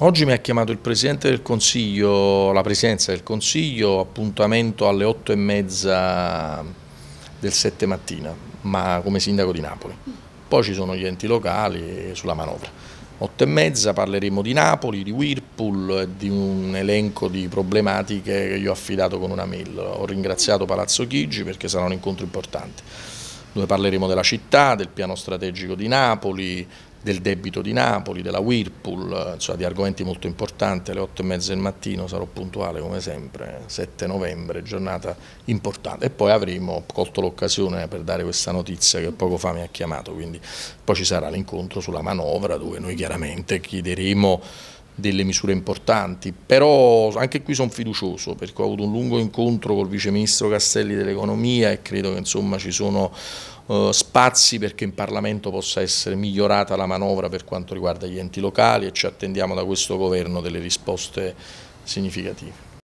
Oggi mi ha chiamato il Presidente del Consiglio, la Presidenza del Consiglio, appuntamento alle 8 e mezza del 7 mattina, ma come Sindaco di Napoli. Poi ci sono gli enti locali sulla manovra. 8 e mezza parleremo di Napoli, di Whirlpool, e di un elenco di problematiche che io ho affidato con una mail. Ho ringraziato Palazzo Chigi perché sarà un incontro importante, dove parleremo della città, del piano strategico di Napoli, del debito di Napoli, della Whirlpool, cioè di argomenti molto importanti, alle 8 e mezza del mattino sarò puntuale come sempre, 7 novembre, giornata importante e poi avremo colto l'occasione per dare questa notizia che poco fa mi ha chiamato, quindi poi ci sarà l'incontro sulla manovra dove noi chiaramente chiederemo delle misure importanti, però anche qui sono fiducioso perché ho avuto un lungo incontro col Vice Ministro Castelli dell'Economia e credo che insomma ci sono eh, spazi perché in Parlamento possa essere migliorata la manovra per quanto riguarda gli enti locali e ci attendiamo da questo Governo delle risposte significative.